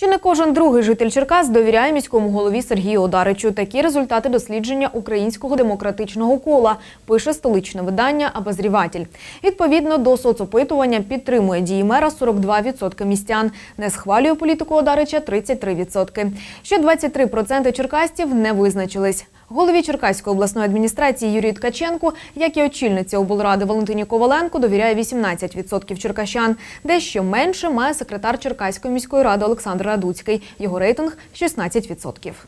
Чи не кожен другий житель Черкас довіряє міському голові Сергію Одаричу? Такі результати дослідження українського демократичного кола пише столичне видання «Обозріватель». Відповідно до соцопитування підтримує дії мера 42% містян, не схвалює політику Одарича 33%. Ще 23% черкастів не визначились. Голові Черкаської обласної адміністрації Юрій Ткаченко, як і очільниці облради Валентині Коваленко, довіряє 18% черкащан. Дещо менше має секретар Черкаської міської ради Олександр Радуцький. Його рейтинг 16%.